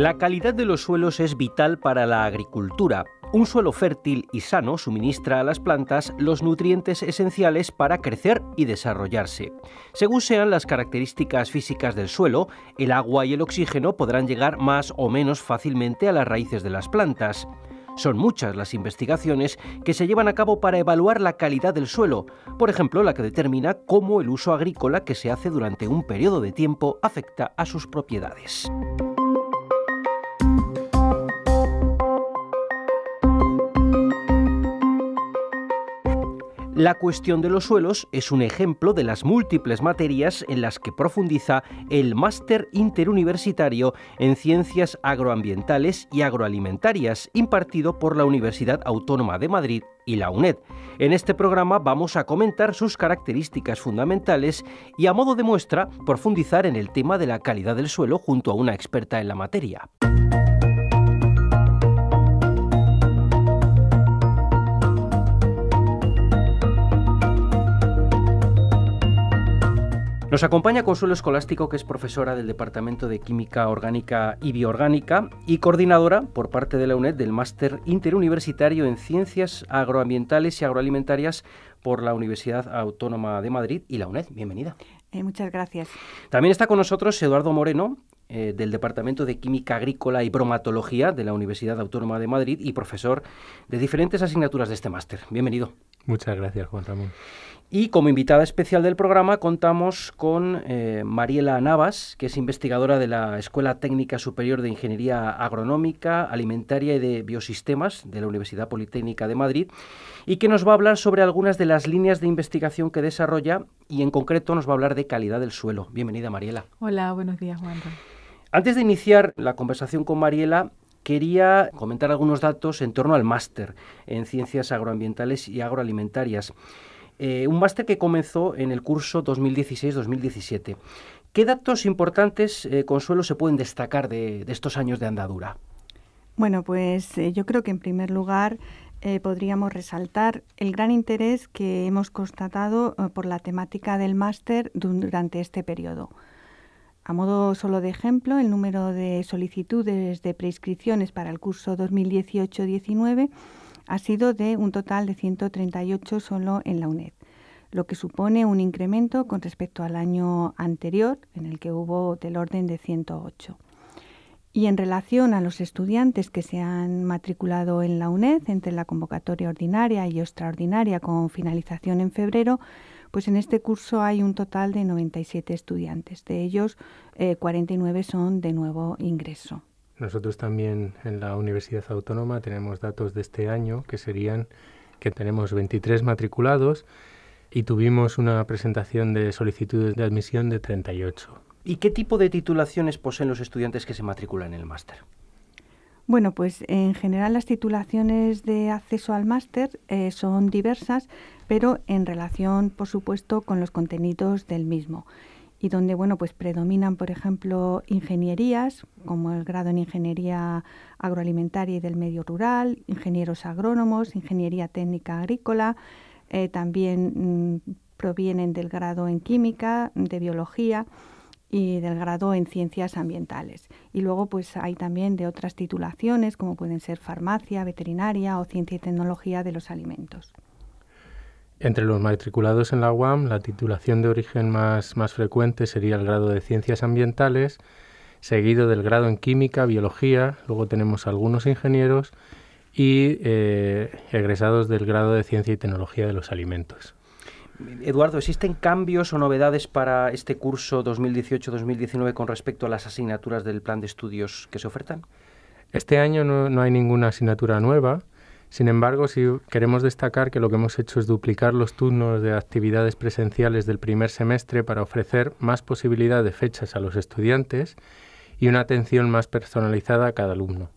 La calidad de los suelos es vital para la agricultura. Un suelo fértil y sano suministra a las plantas los nutrientes esenciales para crecer y desarrollarse. Según sean las características físicas del suelo, el agua y el oxígeno podrán llegar más o menos fácilmente a las raíces de las plantas. Son muchas las investigaciones que se llevan a cabo para evaluar la calidad del suelo, por ejemplo, la que determina cómo el uso agrícola que se hace durante un periodo de tiempo afecta a sus propiedades. La cuestión de los suelos es un ejemplo de las múltiples materias en las que profundiza el máster interuniversitario en ciencias agroambientales y agroalimentarias impartido por la Universidad Autónoma de Madrid y la UNED. En este programa vamos a comentar sus características fundamentales y a modo de muestra profundizar en el tema de la calidad del suelo junto a una experta en la materia. Nos acompaña Consuelo Escolástico, que es profesora del Departamento de Química Orgánica y Bioorgánica y coordinadora por parte de la UNED del Máster Interuniversitario en Ciencias Agroambientales y Agroalimentarias por la Universidad Autónoma de Madrid y la UNED. Bienvenida. Eh, muchas gracias. También está con nosotros Eduardo Moreno, eh, del Departamento de Química Agrícola y Bromatología de la Universidad Autónoma de Madrid y profesor de diferentes asignaturas de este máster. Bienvenido. Muchas gracias, Juan Ramón. Y como invitada especial del programa contamos con eh, Mariela Navas, que es investigadora de la Escuela Técnica Superior de Ingeniería Agronómica, Alimentaria y de Biosistemas de la Universidad Politécnica de Madrid, y que nos va a hablar sobre algunas de las líneas de investigación que desarrolla y en concreto nos va a hablar de calidad del suelo. Bienvenida Mariela. Hola, buenos días Juan. Antes de iniciar la conversación con Mariela, quería comentar algunos datos en torno al máster en ciencias agroambientales y agroalimentarias. Eh, un máster que comenzó en el curso 2016-2017. ¿Qué datos importantes, eh, Consuelo, se pueden destacar de, estos años de andadura? Bueno, pues eh, yo creo que en primer lugar podríamos resaltar el gran interés que hemos constatado por la temática del máster durante este periodo. A modo solo de ejemplo, el número de solicitudes de preinscripciones para el curso 2018-19 ha sido de un total de 138 solo en la UNED, lo que supone un incremento con respecto al año anterior, en el que hubo del orden de 108. Y en relación a los estudiantes que se han matriculado en la UNED entre la convocatoria ordinaria y extraordinaria con finalización en febrero, pues en este curso hay un total de 97 estudiantes. De ellos, 49 eh, son de nuevo ingreso. Nosotros también en la Universidad Autónoma tenemos datos de este año que serían que tenemos 23 matriculados y tuvimos una presentación de solicitudes de admisión de 38. ¿Y qué tipo de titulaciones poseen los estudiantes que se matriculan en el máster? Bueno, pues en general las titulaciones de acceso al máster eh, son diversas, pero en relación, por supuesto, con los contenidos del mismo y donde bueno pues predominan por ejemplo ingenierías como el grado en ingeniería agroalimentaria y del medio rural ingenieros agrónomos ingeniería técnica agrícola eh, también mm, provienen del grado en química de biología y del grado en ciencias ambientales y luego pues hay también de otras titulaciones como pueden ser farmacia veterinaria o ciencia y tecnología de los alimentos entre los matriculados en la UAM, la titulación de origen más, frecuente sería el grado de Ciencias Ambientales, seguido del grado en Química, Biología, luego tenemos algunos ingenieros y eh, egresados del grado de Ciencia y Tecnología de los Alimentos. Eduardo, ¿existen cambios o novedades para este curso 2018-2019 con respecto a las asignaturas del plan de estudios que se ofertan? Este año no hay ninguna asignatura nueva. Sin embargo, si queremos destacar que lo que hemos hecho es duplicar los turnos de actividades presenciales del primer semestre para ofrecer más posibilidad de fechas a los estudiantes y una atención más personalizada a cada alumno.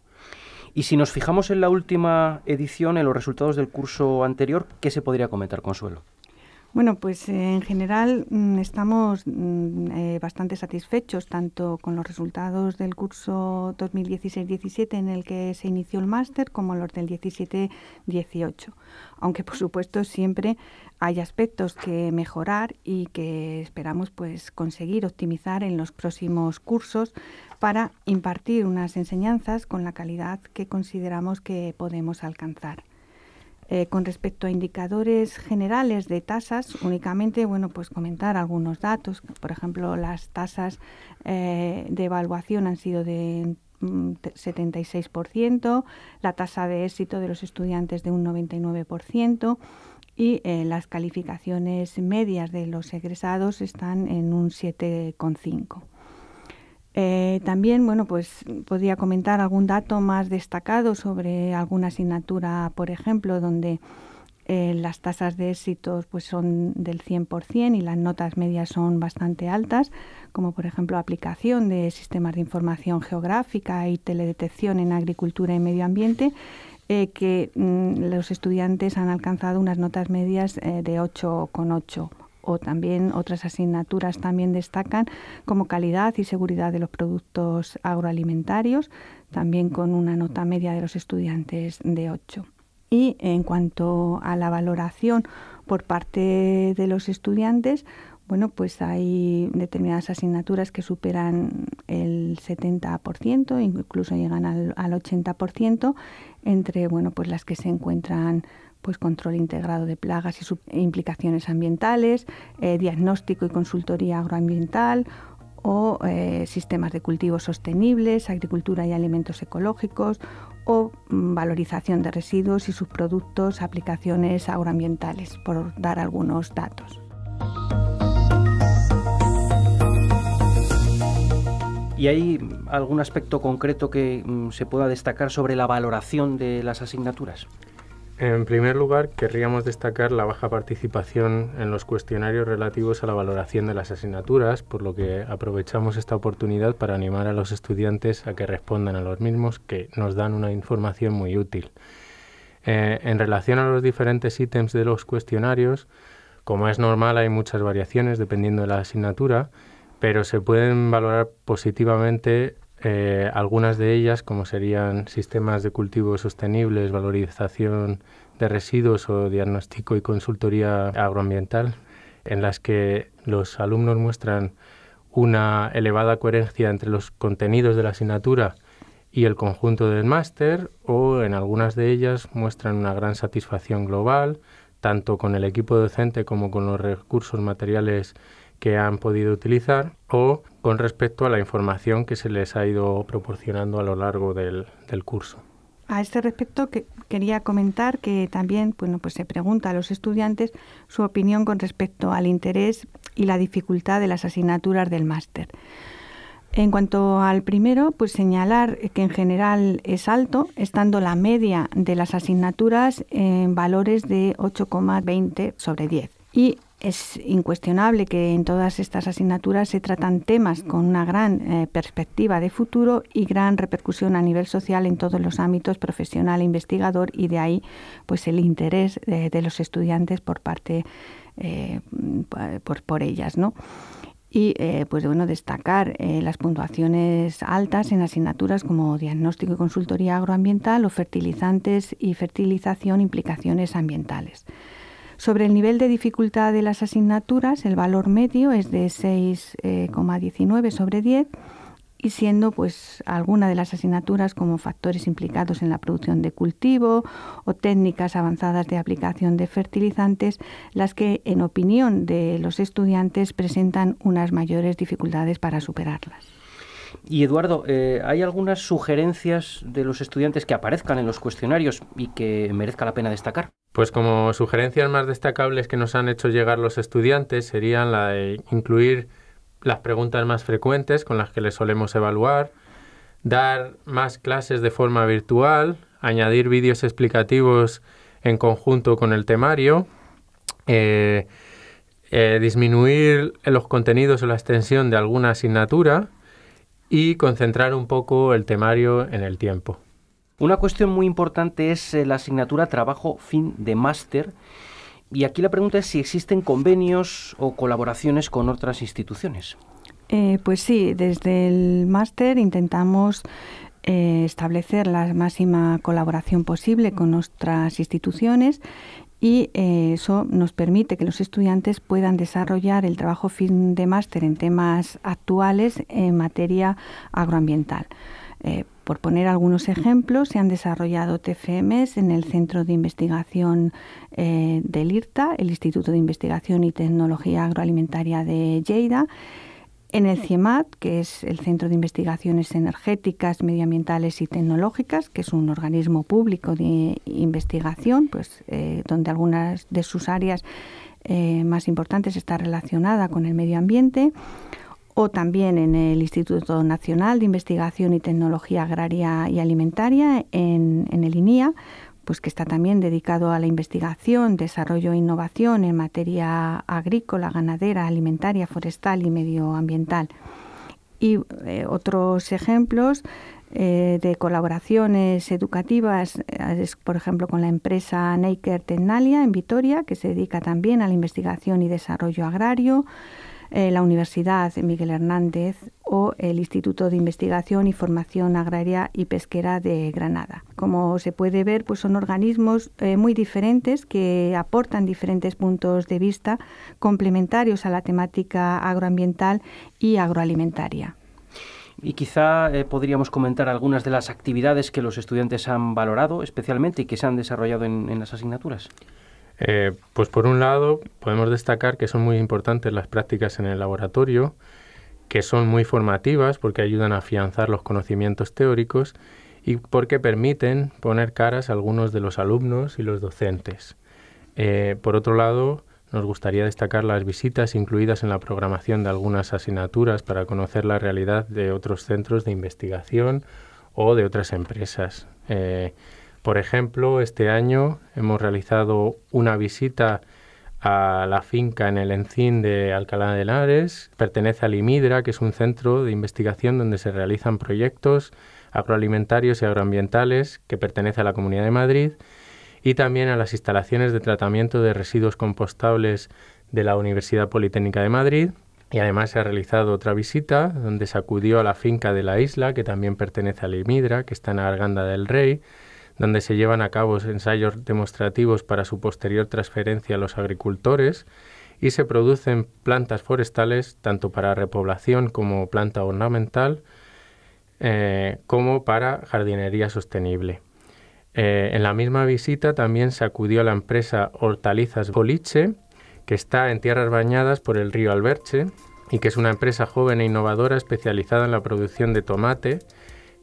Y si nos fijamos en la última edición, en los resultados del curso anterior, ¿qué se podría comentar, Consuelo? Bueno, pues eh, en general mm, estamos mm, eh, bastante satisfechos tanto con los resultados del curso 2016-17 en el que se inició el máster como los del 17-18, aunque por supuesto siempre hay aspectos que mejorar y que esperamos pues conseguir optimizar en los próximos cursos para impartir unas enseñanzas con la calidad que consideramos que podemos alcanzar. Eh, con respecto a indicadores generales de tasas, únicamente bueno, pues comentar algunos datos. Por ejemplo, las tasas eh, de evaluación han sido de 76%, mm, la tasa de éxito de los estudiantes de un 99% y eh, las calificaciones medias de los egresados están en un 7,5%. Eh, también, bueno, pues podría comentar algún dato más destacado sobre alguna asignatura, por ejemplo, donde eh, las tasas de éxitos pues, son del 100% y las notas medias son bastante altas, como por ejemplo aplicación de sistemas de información geográfica y teledetección en agricultura y medio ambiente, eh, que mm, los estudiantes han alcanzado unas notas medias eh, de 8,8 o también otras asignaturas también destacan como calidad y seguridad de los productos agroalimentarios, también con una nota media de los estudiantes de 8. Y en cuanto a la valoración por parte de los estudiantes, bueno, pues hay determinadas asignaturas que superan el 70%, incluso llegan al, 80%, entre bueno, pues las que se encuentran pues control integrado de plagas y sus implicaciones ambientales, eh, diagnóstico y consultoría agroambiental o eh, sistemas de cultivos sostenibles, agricultura y alimentos ecológicos o mm, valorización de residuos y sus productos, aplicaciones agroambientales, por dar algunos datos. ¿Y hay algún aspecto concreto que mm, se pueda destacar sobre la valoración de las asignaturas? En primer lugar, querríamos destacar la baja participación en los cuestionarios relativos a la valoración de las asignaturas, por lo que aprovechamos esta oportunidad para animar a los estudiantes a que respondan a los mismos, que nos dan una información muy útil. Eh, en relación a los diferentes ítems de los cuestionarios, como es normal hay muchas variaciones dependiendo de la asignatura, pero se pueden valorar positivamente eh, algunas de ellas, como serían sistemas de cultivo sostenibles, valorización de residuos o diagnóstico y consultoría agroambiental, en las que los alumnos muestran una elevada coherencia entre los contenidos de la asignatura y el conjunto del máster, o en algunas de ellas muestran una gran satisfacción global, tanto con el equipo docente como con los recursos materiales que han podido utilizar, o con respecto a la información que se les ha ido proporcionando a lo largo del, curso. A este respecto quería comentar que también pues se pregunta a los estudiantes su opinión con respecto al interés y la dificultad de las asignaturas del máster. En cuanto al primero, pues señalar que en general es alto, estando la media de las asignaturas en valores de 8,20 sobre 10. Y es incuestionable que en todas estas asignaturas se tratan temas con una gran eh, perspectiva de futuro y gran repercusión a nivel social en todos los ámbitos profesional e investigador y de ahí pues el interés eh, de, los estudiantes por parte eh, por, ellas, ¿no? Y pues bueno, destacar las puntuaciones altas en asignaturas como diagnóstico y consultoría agroambiental o fertilizantes y fertilización, implicaciones ambientales. Sobre el nivel de dificultad de las asignaturas, el valor medio es de 6,19 eh, sobre 10 y siendo pues alguna de las asignaturas como factores implicados en la producción de cultivo o técnicas avanzadas de aplicación de fertilizantes las que en opinión de los estudiantes presentan unas mayores dificultades para superarlas. Y Eduardo, eh, ¿hay algunas sugerencias de los estudiantes que aparezcan en los cuestionarios y que merezca la pena destacar? Pues como sugerencias más destacables que nos han hecho llegar los estudiantes serían la de incluir las preguntas más frecuentes con las que les solemos evaluar, dar más clases de forma virtual, añadir vídeos explicativos en conjunto con el temario, eh, eh, disminuir los contenidos o la extensión de alguna asignatura, y concentrar un poco el temario en el tiempo. Una cuestión muy importante es eh, la asignatura Trabajo Fin de Máster. Y aquí la pregunta es si existen convenios o colaboraciones con otras instituciones. Eh, pues sí, desde el máster intentamos eh, establecer la máxima colaboración posible con otras instituciones y eh, eso nos permite que los estudiantes puedan desarrollar el trabajo fin de máster en temas actuales en materia agroambiental. Eh, por poner algunos ejemplos, se han desarrollado TFMs en el Centro de Investigación eh, del IRTA, el Instituto de Investigación y Tecnología Agroalimentaria de Lleida, en el CIEMAT, que es el Centro de Investigaciones Energéticas, Medioambientales y Tecnológicas, que es un organismo público de investigación, pues eh, donde algunas de sus áreas eh, más importantes está relacionada con el medio ambiente, o también en el Instituto Nacional de Investigación y Tecnología Agraria y Alimentaria, en, el INIA, pues que está también dedicado a la investigación, desarrollo e innovación en materia agrícola, ganadera, alimentaria, forestal y medioambiental. Y eh, otros ejemplos eh, de colaboraciones educativas eh, es, por ejemplo, con la empresa Naker Tecnalia en Vitoria, que se dedica también a la investigación y desarrollo agrario. Eh, la Universidad Miguel Hernández o el Instituto de Investigación y Formación Agraria y Pesquera de Granada. Como se puede ver, pues son organismos eh, muy diferentes que aportan diferentes puntos de vista complementarios a la temática agroambiental y agroalimentaria. Y quizá eh, podríamos comentar algunas de las actividades que los estudiantes han valorado especialmente y que se han desarrollado en las asignaturas. Eh, pues por un lado podemos destacar que son muy importantes las prácticas en el laboratorio, que son muy formativas porque ayudan a afianzar los conocimientos teóricos y porque permiten poner caras a algunos de los alumnos y los docentes. Eh, por otro lado, nos gustaría destacar las visitas incluidas en la programación de algunas asignaturas para conocer la realidad de otros centros de investigación o de otras empresas. Eh, por ejemplo, este año hemos realizado una visita a la finca en el Encín de Alcalá de Henares. Pertenece a IMIDRA, que es un centro de investigación donde se realizan proyectos agroalimentarios y agroambientales que pertenece a la Comunidad de Madrid y también a las instalaciones de tratamiento de residuos compostables de la Universidad Politécnica de Madrid. Y además se ha realizado otra visita donde se acudió a la finca de la isla, que también pertenece a IMIDRA, que está en Arganda del Rey, donde se llevan a cabo ensayos demostrativos para su posterior transferencia a los agricultores y se producen plantas forestales tanto para repoblación como planta ornamental eh, como para jardinería sostenible. Eh, en la misma visita también se acudió a la empresa Hortalizas Goliche... que está en tierras bañadas por el río Alberche y que es una empresa joven e innovadora especializada en la producción de tomate,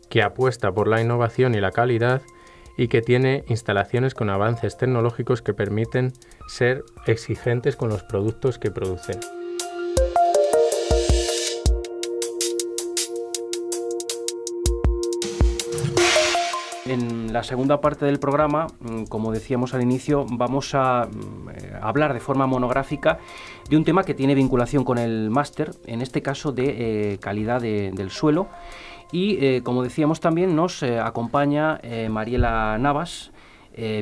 que apuesta por la innovación y la calidad y que tiene instalaciones con avances tecnológicos que permiten ser exigentes con los productos que produce. en la segunda parte del programa, mm, como decíamos al inicio, vamos a mm, eh, hablar de forma monográfica de un tema que tiene vinculación con el máster, en este caso de eh, calidad del suelo. Y eh, como decíamos también, nos acompaña Mariela Navas.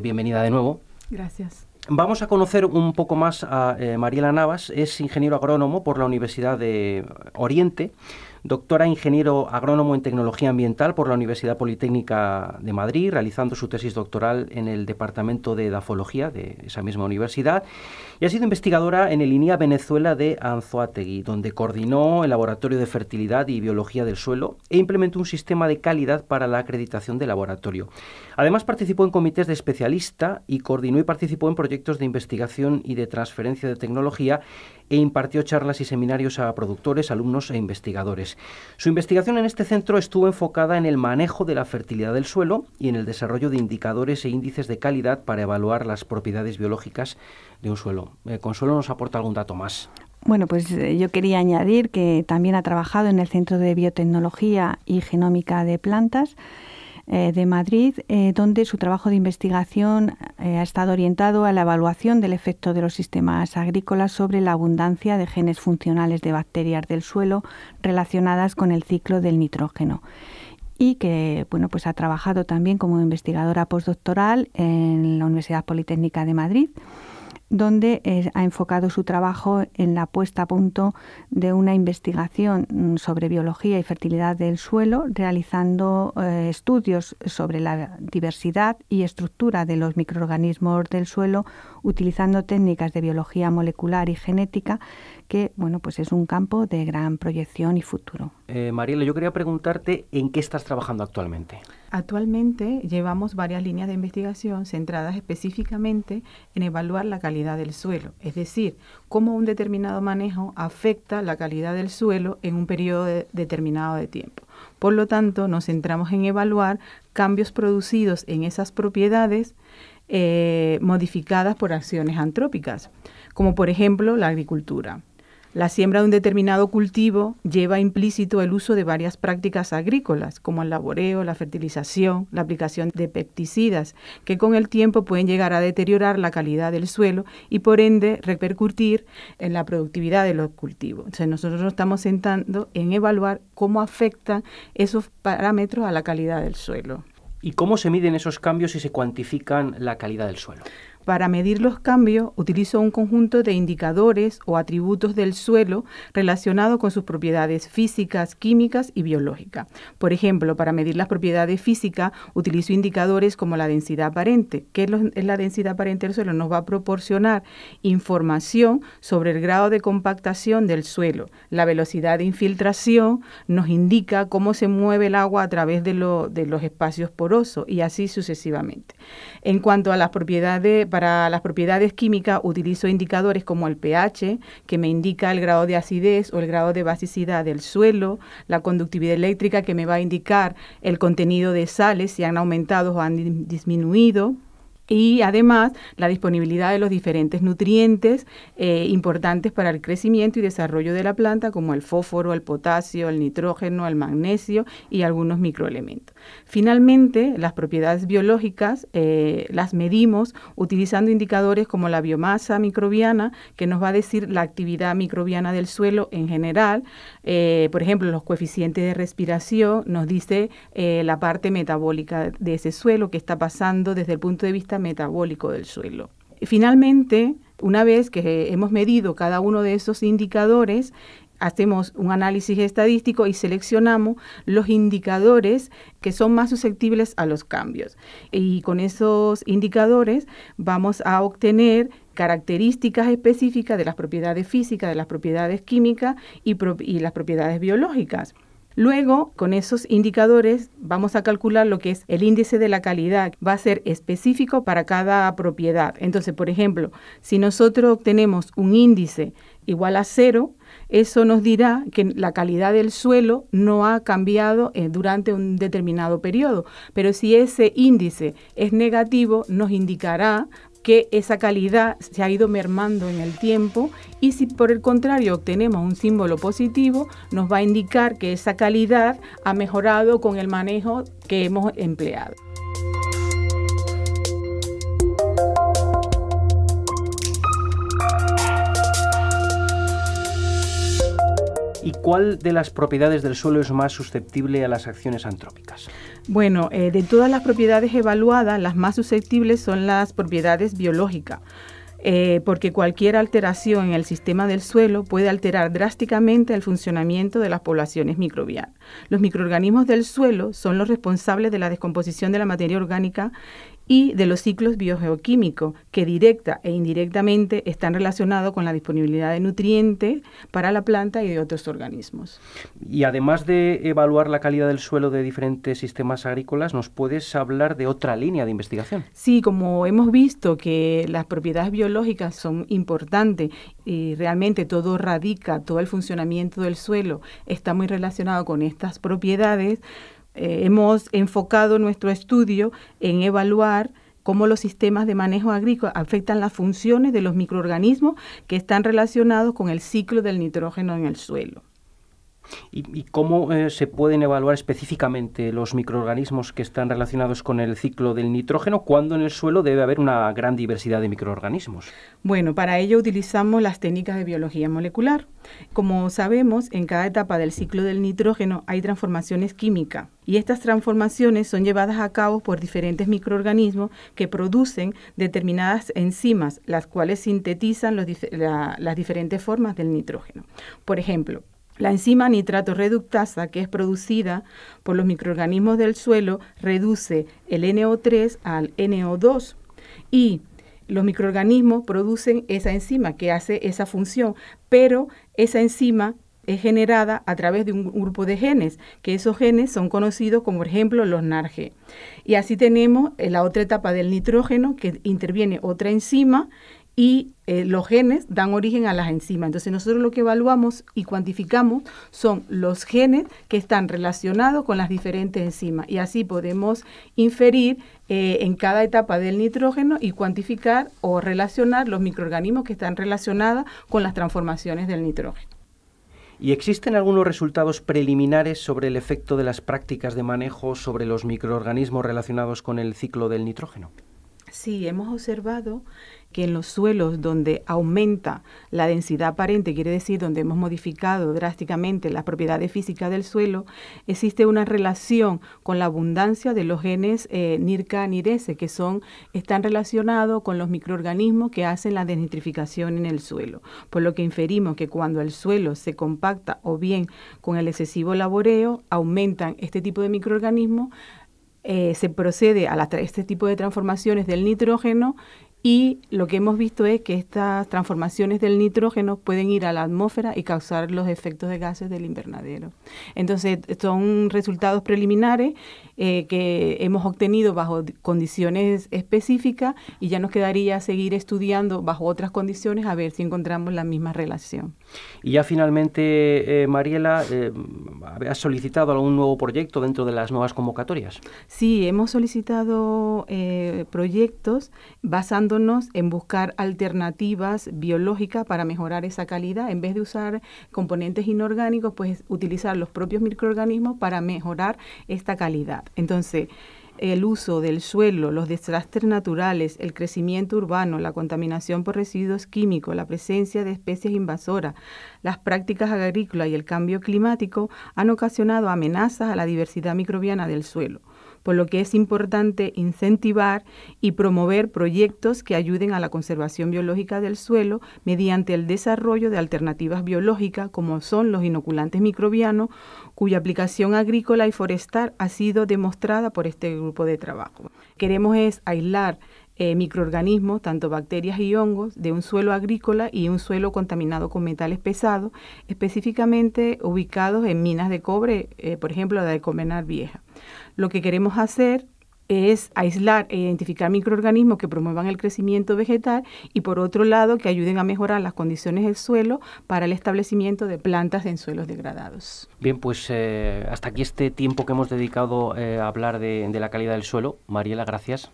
bienvenida de nuevo. Gracias. Vamos a conocer un poco más a Mariela Navas. Es ingeniero agrónomo por la Universidad de Oriente doctora ingeniero agrónomo en tecnología ambiental por la Universidad Politécnica de Madrid, realizando su tesis doctoral en el Departamento de Edafología de esa misma universidad, y ha sido investigadora en el INIA Venezuela de Anzoátegui, donde coordinó el Laboratorio de Fertilidad y Biología del Suelo e implementó un sistema de calidad para la acreditación del laboratorio. Además, participó en comités de especialista y coordinó y participó en proyectos de investigación y de transferencia de tecnología e impartió charlas y seminarios a productores, alumnos e investigadores. Su investigación en este centro estuvo enfocada en el manejo de la fertilidad del suelo y en el desarrollo de indicadores e índices de calidad para evaluar las propiedades biológicas de un suelo. Eh, Consuelo nos aporta algún dato más. Bueno, pues eh, yo quería añadir que también ha trabajado en el Centro de Biotecnología y Genómica de Plantas eh, de Madrid, eh, donde su trabajo de investigación eh, ha estado orientado a la evaluación del efecto de los sistemas agrícolas sobre la abundancia de genes funcionales de bacterias del suelo relacionadas con el ciclo del nitrógeno y que bueno pues ha trabajado también como investigadora postdoctoral en la Universidad Politécnica de Madrid donde eh, ha enfocado su trabajo en la puesta a punto de una investigación mm, sobre biología y fertilidad del suelo, realizando eh, estudios sobre la diversidad y estructura de los microorganismos del suelo, utilizando técnicas de biología molecular y genética que bueno, pues es un campo de gran proyección y futuro. Eh, Mariela, yo quería preguntarte en qué estás trabajando actualmente. Actualmente llevamos varias líneas de investigación centradas específicamente en evaluar la calidad del suelo, es decir, cómo un determinado manejo afecta la calidad del suelo en un periodo determinado de tiempo. Por lo tanto, nos centramos en evaluar cambios producidos en esas propiedades eh, modificadas por acciones antrópicas, como por ejemplo la agricultura. La siembra de un determinado cultivo lleva implícito el uso de varias prácticas agrícolas, como el laboreo, la fertilización, la aplicación de pesticidas, que con el tiempo pueden llegar a deteriorar la calidad del suelo y por ende repercutir en la productividad de los cultivos. Entonces nosotros nos estamos sentando en evaluar cómo afectan esos parámetros a la calidad del suelo. ¿Y cómo se miden esos cambios y se cuantifican la calidad del suelo? Para medir los cambios utilizo un conjunto de indicadores o atributos del suelo relacionados con sus propiedades físicas, químicas y biológicas. Por ejemplo, para medir las propiedades físicas utilizo indicadores como la densidad aparente. ¿Qué es la densidad aparente del suelo? Nos va a proporcionar información sobre el grado de compactación del suelo. La velocidad de infiltración nos indica cómo se mueve el agua a través de, de los espacios porosos y así sucesivamente. En cuanto a las propiedades, para las propiedades químicas utilizo indicadores como el pH, que me indica el grado de acidez o el grado de basicidad del suelo, la conductividad eléctrica, que me va a indicar el contenido de sales, si han aumentado o han disminuido y además la disponibilidad de los diferentes nutrientes eh, importantes para el crecimiento y desarrollo de la planta, como el fósforo, el potasio, el nitrógeno, el magnesio y algunos microelementos. Finalmente, las propiedades biológicas eh, las medimos utilizando indicadores como la biomasa microbiana, que nos va a decir la actividad microbiana del suelo en general. Eh, por ejemplo, los coeficientes de respiración nos dice la parte metabólica de ese suelo, que está pasando desde el punto de vista metabólico del suelo. Finalmente, una vez que hemos medido cada uno de esos indicadores, hacemos un análisis estadístico y seleccionamos los indicadores que son más susceptibles a los cambios. Y con esos indicadores vamos a obtener características específicas de las propiedades físicas, de las propiedades químicas y las propiedades biológicas. Luego, con esos indicadores, vamos a calcular lo que es el índice de la calidad. Va a ser específico para cada propiedad. Entonces, por ejemplo, si nosotros obtenemos un índice igual a cero, eso nos dirá que la calidad del suelo no ha cambiado eh, durante un determinado periodo. Pero si ese índice es negativo, nos indicará que esa calidad se ha ido mermando en el tiempo y si por el contrario obtenemos un símbolo positivo, nos va a indicar que esa calidad ha mejorado con el manejo que hemos empleado. ¿Y cuál de las propiedades del suelo es más susceptible a las acciones antrópicas? Bueno, eh, de todas las propiedades evaluadas, las más susceptibles son las propiedades biológicas, eh, porque cualquier alteración en el sistema del suelo puede alterar drásticamente el funcionamiento de las poblaciones microbianas. Los microorganismos del suelo son los responsables de la descomposición de la materia orgánica y de los ciclos biogeoquímicos que directa e indirectamente están relacionados con la disponibilidad de nutrientes para la planta y de otros organismos. Y además de evaluar la calidad del suelo de diferentes sistemas agrícolas, ¿nos puedes hablar de otra línea de investigación? Sí, como hemos visto que las propiedades biológicas son importantes y realmente todo radica, todo el funcionamiento del suelo está muy relacionado con estas propiedades, eh, hemos enfocado nuestro estudio en evaluar cómo los sistemas de manejo agrícola afectan las funciones de los microorganismos que están relacionados con el ciclo del nitrógeno en el suelo. ¿Y, cómo eh, se pueden evaluar específicamente los microorganismos que están relacionados con el ciclo del nitrógeno cuando en el suelo debe haber una gran diversidad de microorganismos? Bueno, para ello utilizamos las técnicas de biología molecular. Como sabemos, en cada etapa del ciclo del nitrógeno hay transformaciones químicas y estas transformaciones son llevadas a cabo por diferentes microorganismos que producen determinadas enzimas, las cuales sintetizan las diferentes formas del nitrógeno. Por ejemplo, la enzima nitrato reductasa, que es producida por los microorganismos del suelo, reduce el NO3 al NO2 y los microorganismos producen esa enzima que hace esa función, pero esa enzima es generada a través de un grupo de genes, que esos genes son conocidos como, por ejemplo, los NARGE. Y así tenemos eh, la otra etapa del nitrógeno, que interviene otra enzima y eh, los genes dan origen a las enzimas. Entonces nosotros lo que evaluamos y cuantificamos son los genes que están relacionados con las diferentes enzimas y así podemos inferir eh, en cada etapa del nitrógeno y cuantificar o relacionar los microorganismos que están relacionados con las transformaciones del nitrógeno. ¿Y existen algunos resultados preliminares sobre el efecto de las prácticas de manejo sobre los microorganismos relacionados con el ciclo del nitrógeno? Sí, hemos observado que en los suelos donde aumenta la densidad aparente, quiere decir donde hemos modificado drásticamente las propiedades físicas del suelo, existe una relación con la abundancia de los genes eh, NIRCA-NIRS, que son, están relacionados con los microorganismos que hacen la desnitrificación en el suelo. Por lo que inferimos que cuando el suelo se compacta o bien con el excesivo laboreo, aumentan este tipo de microorganismos, eh, se procede a este tipo de transformaciones del nitrógeno y lo que hemos visto es que estas transformaciones del nitrógeno pueden ir a la atmósfera y causar los efectos de gases del invernadero. Entonces, son resultados preliminares eh, que hemos obtenido bajo condiciones específicas y ya nos quedaría seguir estudiando bajo otras condiciones a ver si encontramos la misma relación. Y ya finalmente, eh, Mariela, eh, ¿has solicitado algún nuevo proyecto dentro de las nuevas convocatorias? Sí, hemos solicitado eh, proyectos basándonos en buscar alternativas biológicas para mejorar esa calidad. En vez de usar componentes inorgánicos, pues utilizar los propios microorganismos para mejorar esta calidad. Entonces, el uso del suelo, los desastres naturales, el crecimiento urbano, la contaminación por residuos químicos, la presencia de especies invasoras, las prácticas agrícolas y el cambio climático han ocasionado amenazas a la diversidad microbiana del suelo por lo que es importante incentivar y promover proyectos que ayuden a la conservación biológica del suelo mediante el desarrollo de alternativas biológicas como son los inoculantes microbianos, cuya aplicación agrícola y forestal ha sido demostrada por este grupo de trabajo. Queremos aislar eh, microorganismos, tanto bacterias y hongos, de un suelo agrícola y un suelo contaminado con metales pesados, específicamente ubicados en minas de cobre, eh, por ejemplo la de Comenar Vieja. Lo que queremos hacer es aislar e identificar microorganismos que promuevan el crecimiento vegetal y por otro lado que ayuden a mejorar las condiciones del suelo para el establecimiento de plantas en suelos degradados. Bien, pues eh, hasta aquí este tiempo que hemos dedicado a hablar de la calidad del suelo. Mariela, gracias.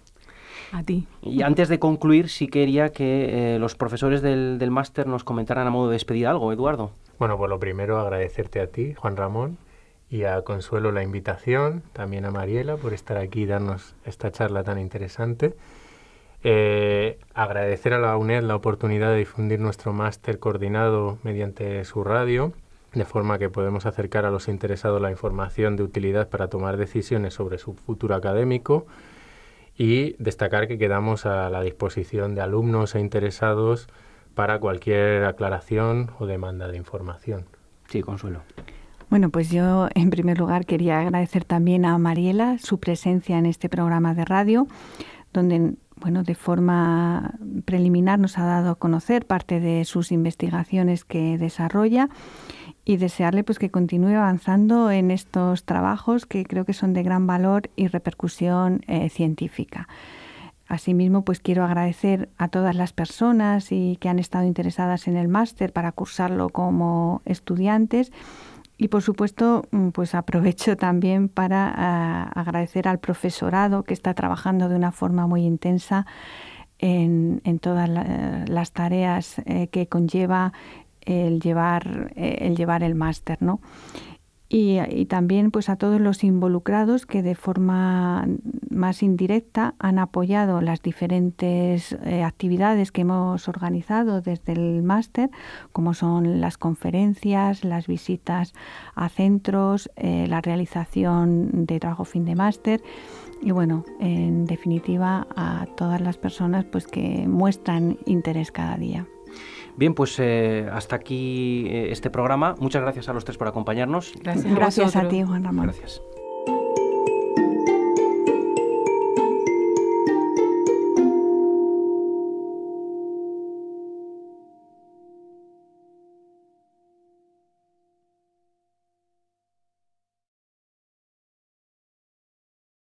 A ti. Y antes de concluir, sí quería que eh, los profesores del, máster nos comentaran a modo de despedir algo, Eduardo. Bueno, pues lo primero agradecerte a ti, Juan Ramón, y a Consuelo la invitación, también a Mariela por estar aquí y darnos esta charla tan interesante. Eh, agradecer a la UNED la oportunidad de difundir nuestro máster coordinado mediante su radio, de forma que podemos acercar a los interesados la información de utilidad para tomar decisiones sobre su futuro académico y destacar que quedamos a la disposición de alumnos e interesados para cualquier aclaración o demanda de información. Sí, Consuelo. Bueno, pues yo en primer lugar quería agradecer también a Mariela su presencia en este programa de radio, donde bueno, de forma preliminar nos ha dado a conocer parte de sus investigaciones que desarrolla y desearle pues que continúe avanzando en estos trabajos que creo que son de gran valor y repercusión eh, científica. Asimismo, pues quiero agradecer a todas las personas y que han estado interesadas en el máster para cursarlo como estudiantes. Y por supuesto, mm, pues aprovecho también para ah, agradecer al profesorado que está trabajando de una forma muy intensa en, todas las tareas eh, que conlleva el llevar eh, el, llevar el máster, ¿no? Y, también pues a todos los involucrados que de forma más indirecta han apoyado las diferentes eh, actividades que hemos organizado desde el máster, como son las conferencias, las visitas a centros, eh, la realización de trabajo fin de máster y bueno, en definitiva a todas las personas pues que muestran interés cada día. Bien, pues eh, hasta aquí eh, este programa. Muchas gracias a los tres por acompañarnos. Gracias, gracias a, a ti, Juan Ramón. Gracias.